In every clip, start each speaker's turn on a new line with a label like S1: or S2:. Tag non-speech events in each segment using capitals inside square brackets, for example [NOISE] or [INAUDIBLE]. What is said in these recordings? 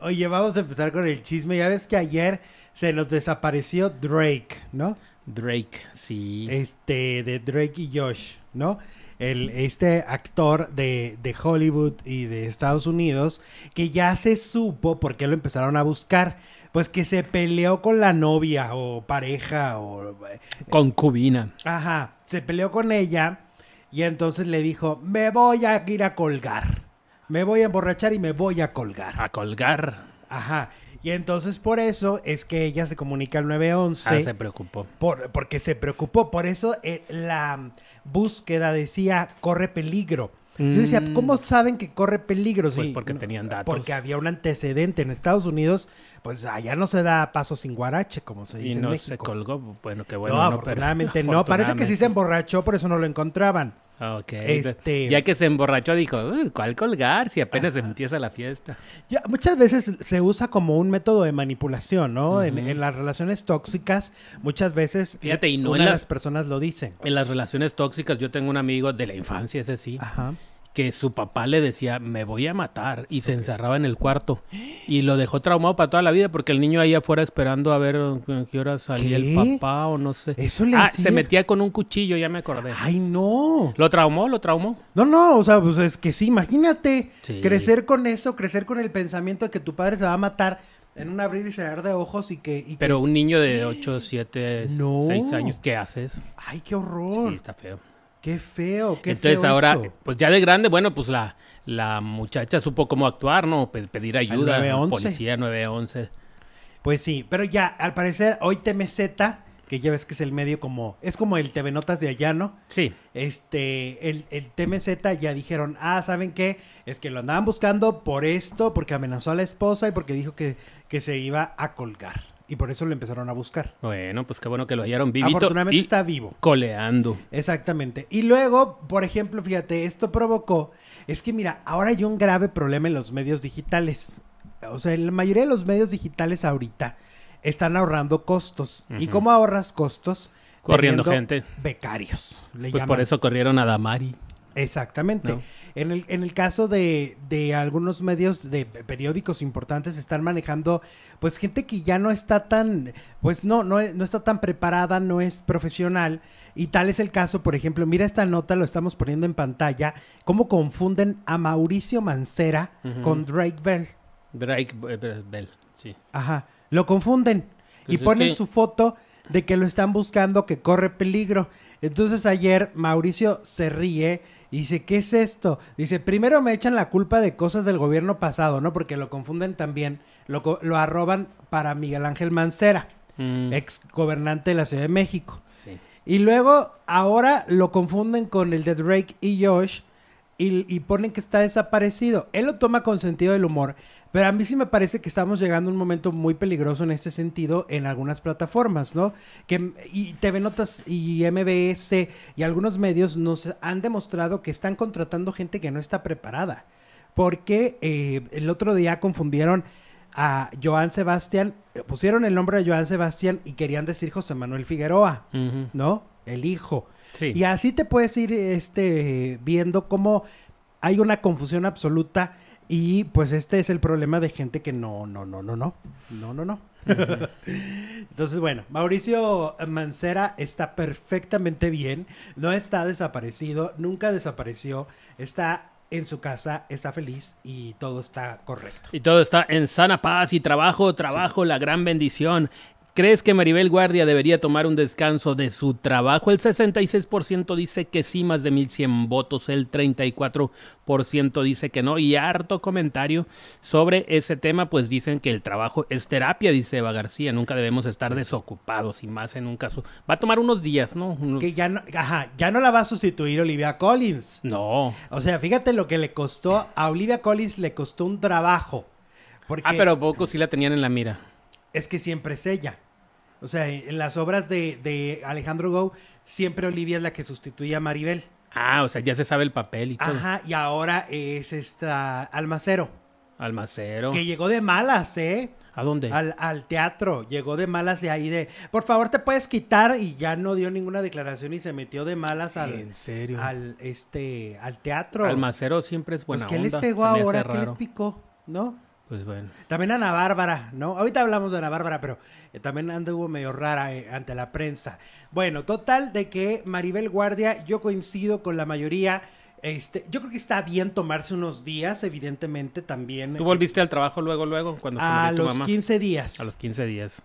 S1: oye, vamos a empezar con el chisme. Ya ves que ayer se nos desapareció Drake, ¿no? Drake, sí. Este, de Drake y Josh, ¿no? El, este actor de, de, Hollywood y de Estados Unidos, que ya se supo porque lo empezaron a buscar. Pues que se peleó con la novia o pareja o... Eh, Concubina. Ajá, se peleó con ella y entonces le dijo, me voy a ir a colgar me voy a emborrachar y me voy a colgar. A colgar. Ajá. Y entonces por eso es que ella se comunica al 911. Ah, se preocupó. porque se preocupó. Por eso eh, la búsqueda decía corre peligro. Yo decía, mm. ¿cómo saben que corre peligro? Pues porque tenían datos. Porque había un antecedente en Estados Unidos pues allá no se da paso sin guarache, como se dice. Y no se
S2: colgó, bueno, qué bueno. No, afortunadamente [LAUGHS] no, parece que sí
S1: se emborrachó, por eso no lo encontraban.
S2: Ok. Este ya que se emborrachó, dijo, ¿cuál colgar si apenas empieza la fiesta?
S1: Ya, muchas veces se usa como un método de manipulación, ¿no? en, las relaciones tóxicas, muchas veces Fíjate, y no una las
S2: personas lo dicen. En las relaciones tóxicas, yo tengo un amigo de la infancia, ese sí. Ajá que su papá le decía, me voy a matar, y se encerraba en el cuarto. [GASPS] Y lo dejó traumado para toda la vida porque el niño ahí afuera esperando a ver uh, en qué hora salía el papá
S1: o no sé. Eso ah, se metía
S2: con un cuchillo, ya me acordé. ¡Ay,
S1: no!
S2: ¿Lo traumó? ¿Lo traumó?
S1: No, no, o sea, pues es que sí, imagínate crecer con eso, crecer con el pensamiento de que tu padre se va a matar en un abrir y cerrar de ojos y que...
S2: Pero un niño de 8, 7, 6 años, ¿qué haces?
S1: ¡Ay, qué horror! Sí, está feo. Qué feo, qué Entonces ahora,
S2: pues ya de grande, bueno, pues la, la muchacha supo cómo actuar, ¿no? pedir ayuda, 911. policía
S1: 911. Pues sí, pero ya, al parecer, hoy TMZ, que ya ves que es el medio como, es como el TV Notas de allá, ¿no? Sí. Este, el, el TMZ ya dijeron, ah, ¿saben qué? Es que lo andaban buscando por esto, porque amenazó a la esposa y porque dijo que, que se iba a colgar. Y por eso lo empezaron a buscar.
S2: Bueno, pues qué bueno que
S1: lo hallaron vivito. Afortunadamente está vivo. Coleando. Exactamente. Y luego, por ejemplo, fíjate, esto provocó. Es que mira, ahora hay un grave problema en los medios digitales. O sea, la mayoría de los medios digitales ahorita están ahorrando costos. ¿Y cómo ahorras costos? Corriendo gente. Becarios. pues por eso
S2: corrieron a Damari.
S1: Exactamente. En, el, en el caso de, algunos medios de periódicos importantes están manejando pues gente que ya no está tan, pues no, no, está tan preparada, no es profesional. Y tal es el caso, por ejemplo, mira esta nota, lo estamos poniendo en pantalla, cómo confunden a Mauricio Mancera con Drake Bell.
S2: Drake Bell, sí.
S1: Ajá, lo confunden pues y ponen su foto de que lo están buscando, que corre peligro. Entonces ayer Mauricio se ríe y dice, ¿qué es esto? Dice, primero me echan la culpa de cosas del gobierno pasado, ¿no? Porque lo confunden también, lo, arroban para Miguel Ángel Mancera, mm. ex gobernante de la Ciudad de México. Sí. Y luego, ahora lo confunden con el de Drake y Josh, y, ponen que está desaparecido. Él lo toma con sentido del humor, pero a mí sí me parece que estamos llegando a un momento muy peligroso en este sentido en algunas plataformas, ¿no? Que y TV Notas y MBS y algunos medios nos han demostrado que están contratando gente que no está preparada. Porque eh, el otro día confundieron a Joan Sebastián, eh, pusieron el nombre de Joan Sebastián y querían decir José Manuel Figueroa, ¿no? El hijo. Y así te puedes ir este, viendo cómo hay una confusión absoluta y pues este es el problema de gente que no, no, no, no, no, no, no, no. [LAUGHS] Entonces, bueno, Mauricio Mancera está perfectamente bien, no está desaparecido, nunca desapareció, está en su casa, está feliz y todo está correcto. Y todo está en
S2: sana paz y trabajo, trabajo, la gran bendición ¿Crees que Maribel Guardia debería tomar un descanso de su trabajo? El 66% dice que sí, más de 1.100 votos, el 34% dice que no y harto comentario sobre ese tema, pues dicen que el trabajo es terapia, dice Eva García, nunca debemos estar desocupados y más en un caso.
S1: Va a tomar unos días, ¿no? Que ya no, ajá, ya no la va a sustituir Olivia Collins. No. O sea, fíjate lo que le costó, a Olivia Collins le costó un trabajo. Ah, pero
S2: poco sí la tenían en la mira.
S1: Es que siempre es ella. O sea, en las obras de, Alejandro Gou, siempre Olivia es la que sustituye a Maribel.
S2: Ah, o sea, ya se sabe el papel
S1: y todo. Ajá, y ahora es esta Almacero. Almacero. Que llegó de malas, ¿eh? ¿A dónde? Al, teatro. Llegó de malas de ahí de, por favor, te puedes quitar. Y ya no dio ninguna declaración y se metió de malas al, ¿En serio? al, este, al teatro. Almacero siempre es buena pues, ¿Qué les pegó ahora? ¿Qué les picó? ¿No? Pues bueno. También Ana Bárbara, ¿no? Ahorita hablamos de Ana Bárbara, pero eh, también anduvo medio rara eh, ante la prensa. Bueno, total de que Maribel Guardia, yo coincido con la mayoría. Este, yo creo que está bien tomarse unos días, evidentemente, también. ¿Tú volviste
S2: eh, al trabajo luego, luego? Cuando a los 15 días. A los 15 días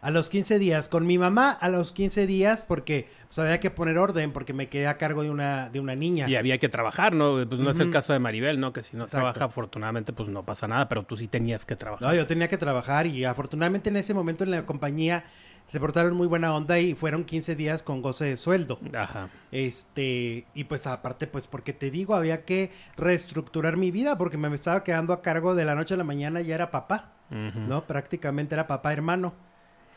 S1: a los 15 días, con mi mamá a los 15 días, porque pues, había que poner orden, porque me quedé a cargo de una, de una niña. Y había que trabajar, ¿no? Pues no es el caso de Maribel, ¿no? Que si no trabaja, afortunadamente, pues no pasa nada, pero tú sí tenías que trabajar. No, yo tenía que trabajar y afortunadamente en ese momento en la compañía se portaron muy buena onda y fueron 15 días con goce de sueldo. Ajá. Este, y pues aparte, pues porque te digo, había que reestructurar mi vida porque me estaba quedando a cargo de la noche a la mañana, ya era papá, ¿no? Prácticamente era papá hermano.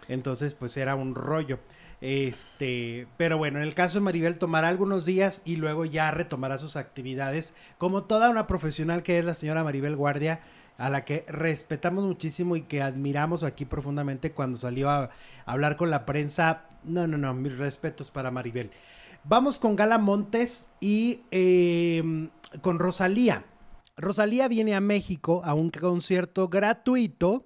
S1: Entonces, pues era un rollo. Este, pero bueno, en el caso de Maribel tomará algunos días y luego ya retomará sus actividades como toda una profesional que es la señora Maribel Guardia a la que respetamos muchísimo y que admiramos aquí profundamente cuando salió a hablar con la prensa. No, no, no, mis respetos para Maribel. Vamos con Gala Montes y em, con Rosalía. Rosalía viene a México a un concierto gratuito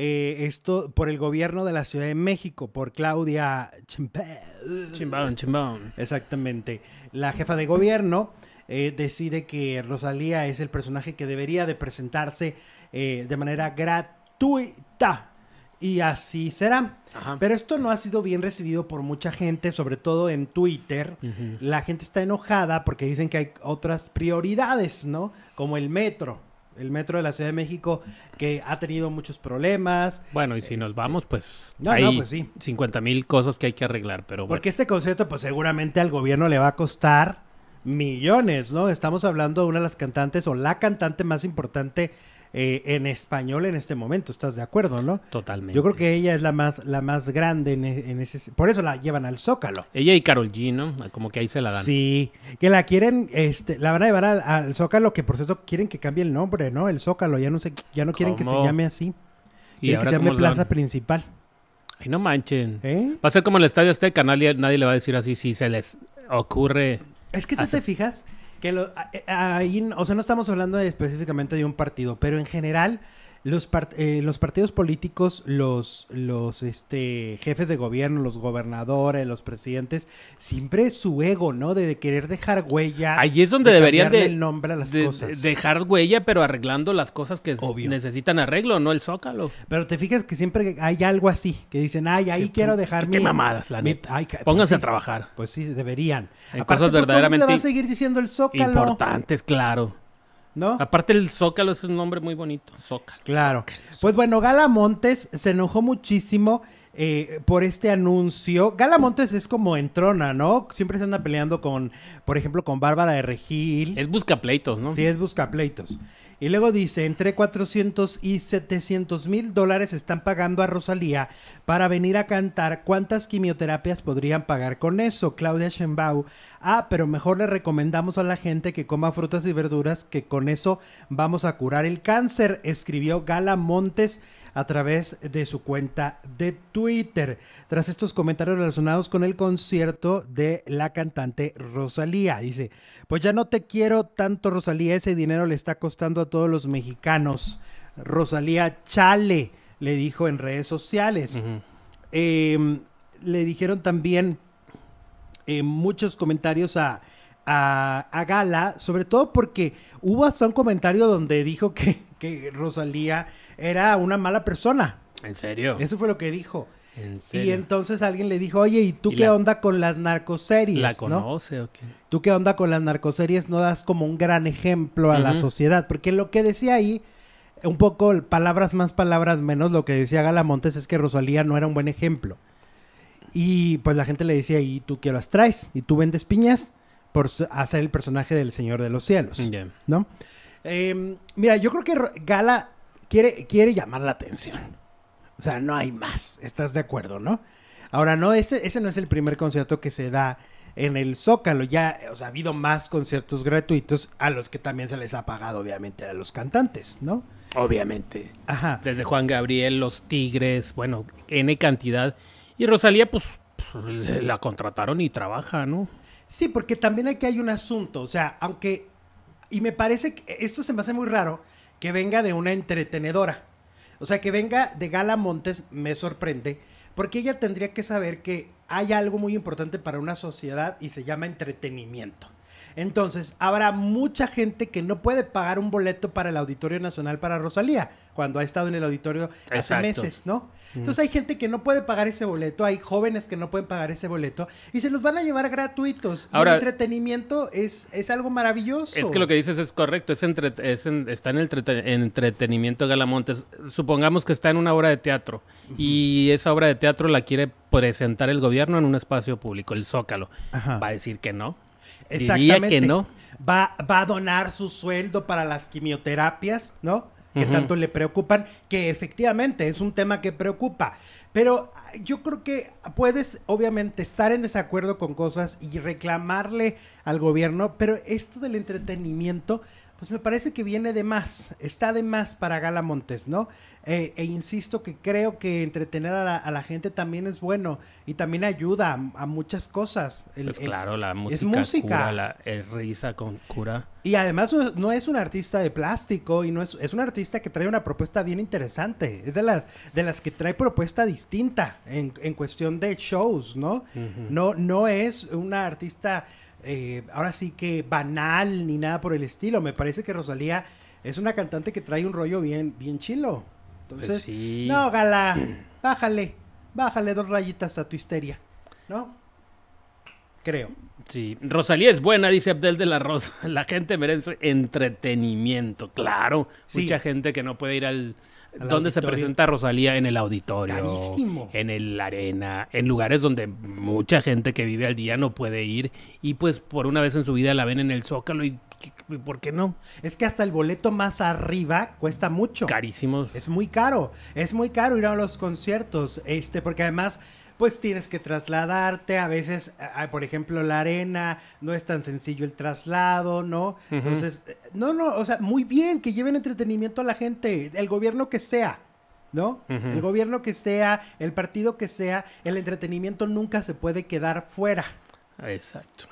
S1: eh, esto por el gobierno de la Ciudad de México, por Claudia Chimbao. Exactamente. La jefa de gobierno eh, decide que Rosalía es el personaje que debería de presentarse eh, de manera gratuita. Y así será. Pero esto no ha sido bien recibido por mucha gente, sobre todo en Twitter. La gente está enojada porque dicen que hay otras prioridades, ¿no? Como el metro el metro de la Ciudad de México que ha tenido muchos problemas. Bueno, y si nos este, vamos, pues no, pues
S2: sí. 50 mil cosas que hay que arreglar, pero Porque este
S1: concepto, pues seguramente al gobierno le va a costar millones, ¿no? Estamos hablando de una de las cantantes o la cantante más importante eh, en español en este momento, ¿estás de acuerdo, no? Totalmente. Yo creo que ella es la más, la más grande en, e, ese... Por eso la llevan al Zócalo.
S2: Ella y Carol G, ¿no? Como que ahí se la dan. Sí,
S1: que la quieren, este, la van a llevar al, Zócalo, que por eso quieren que cambie el nombre, ¿no? El Zócalo, ya no, se, ya no quieren que se llame así. Y que se llame Plaza Principal.
S2: Ay, no manchen. ¿Eh? Va a ser como el Estadio Azteca, nadie, nadie le va a decir así si se les ocurre...
S1: Es que tú te fijas... Que lo, ahí, o sea, no estamos hablando específicamente de un partido, pero en general los, eh, los partidos políticos, los, los este, jefes de gobierno, los gobernadores, los presidentes, siempre su ego, ¿no? De, querer dejar huella. Ahí es donde deberían de, el nombre a las cosas.
S2: dejar huella, pero arreglando las cosas que necesitan arreglo, no el zócalo.
S1: Pero te fijas que siempre hay algo así, que dicen, ay, ahí quiero dejar qué, mamadas, la Pónganse pues a trabajar.
S2: Pues sí, deberían. Aparte, pues, verdaderamente... a seguir
S1: diciendo el zócalo?
S2: Importantes, claro. ¿No? Aparte el Zócalo es un nombre muy bonito. Zócalo. Claro.
S1: Pues bueno, Gala Montes se enojó muchísimo eh, por este anuncio. Gala Montes es como trona, ¿no? Siempre se anda peleando con, por ejemplo, con Bárbara de Regil. Es pleitos, ¿no? Sí, es busca pleitos. Y luego dice, entre 400 y 700 mil dólares están pagando a Rosalía para venir a cantar. ¿Cuántas quimioterapias podrían pagar con eso? Claudia Schembau. Ah, pero mejor le recomendamos a la gente que coma frutas y verduras, que con eso vamos a curar el cáncer, escribió Gala Montes a través de su cuenta de Twitter, tras estos comentarios relacionados con el concierto de la cantante Rosalía. Dice, pues ya no te quiero tanto Rosalía, ese dinero le está costando a todos los mexicanos. Rosalía Chale le dijo en redes sociales. Em, le dijeron también eh, muchos comentarios a, a, Gala, sobre todo porque hubo hasta un comentario donde dijo que, que Rosalía era una mala persona. ¿En serio? Eso fue lo que dijo. ¿En serio? Y entonces alguien le dijo, oye, ¿y tú qué onda con las narcoseries? ¿La conoce ¿no? ¿Tú qué onda con las narcoseries? No das como un gran ejemplo a la sociedad. Porque lo que decía ahí, un poco palabras más, palabras menos, lo que decía Galamontes es que Rosalía no era un buen ejemplo. Y pues la gente le decía, ¿y tú qué las traes? ¿Y tú vendes piñas? Por hacer el personaje del Señor de los Cielos. ¿No? Em, mira, yo creo que Gala quiere, quiere llamar la atención. O sea, no hay más. Estás de acuerdo, ¿no? Ahora, no, ese, ese no es el primer concierto que se da en el Zócalo. Ya o sea, ha habido más conciertos gratuitos a los que también se les ha pagado, obviamente, a los cantantes, ¿no? Obviamente. Ajá.
S2: Desde Juan Gabriel, Los Tigres, bueno, N cantidad. Y Rosalía, pues,
S1: pues la contrataron y trabaja, ¿no? Sí, porque también aquí hay un asunto. O sea, aunque y me parece que esto se me hace muy raro que venga de una entretenedora. O sea, que venga de Gala Montes me sorprende, porque ella tendría que saber que hay algo muy importante para una sociedad y se llama entretenimiento. Entonces, habrá mucha gente que no puede pagar un boleto para el Auditorio Nacional para Rosalía, cuando ha estado en el auditorio hace meses, ¿no? Entonces, hay gente que no puede pagar ese boleto, hay jóvenes que no pueden pagar ese boleto y se los van a llevar gratuitos. Ahora, y el entretenimiento es, es algo maravilloso. Es que lo que
S2: dices es correcto, es, entre, está en el entretenimiento entretenimiento Galamontes. Supongamos que está en una obra de teatro y esa obra de teatro la quiere presentar el gobierno
S1: en un espacio público, el
S2: Zócalo. Va a decir que no Exactamente. no.
S1: Va, va a donar su sueldo para las quimioterapias, ¿no? que tanto le preocupan, que efectivamente es un tema que preocupa. Pero yo creo que puedes obviamente estar en desacuerdo con cosas y reclamarle al gobierno, pero esto del entretenimiento, pues me parece que viene de más, está de más para Gala Montes, ¿no? Eh, e insisto que creo que entretener a la, gente también es bueno y también ayuda a, muchas cosas.
S2: El, pues claro, la música. Es risa con cura.
S1: Y además no es un artista de plástico y no es, es un artista que trae una propuesta bien interesante. Es de las, de las que trae propuesta distinta en, cuestión de shows, ¿no? No, no es una artista eh, ahora sí que banal ni nada por el estilo. Me parece que Rosalía es una cantante que trae un rollo bien, bien chilo. Pues Entonces, no, gala, bájale, bájale dos rayitas a tu histeria, ¿no?
S2: Creo. Sí, Rosalía es buena, dice Abdel de la Rosa. [LAUGHS] La gente merece entretenimiento, claro. Mucha gente que no puede ir al... ¿Dónde se presenta Rosalía? En el auditorio. En el arena, en lugares donde mucha gente que vive al día no puede ir. Y pues por una vez en su vida la ven en el zócalo y
S1: ¿Por qué no? Es que hasta el boleto más arriba cuesta mucho. Carísimos. Es muy caro. Es muy caro ir a los conciertos. Este, porque además pues tienes que trasladarte, a veces, eh, por ejemplo, la arena, no es tan sencillo el traslado, ¿no? Entonces, eh, no, no, o sea, muy bien, que lleven entretenimiento a la gente, el gobierno que sea, ¿no? El gobierno que sea, el partido que sea, el entretenimiento nunca se puede quedar fuera.
S2: Exacto.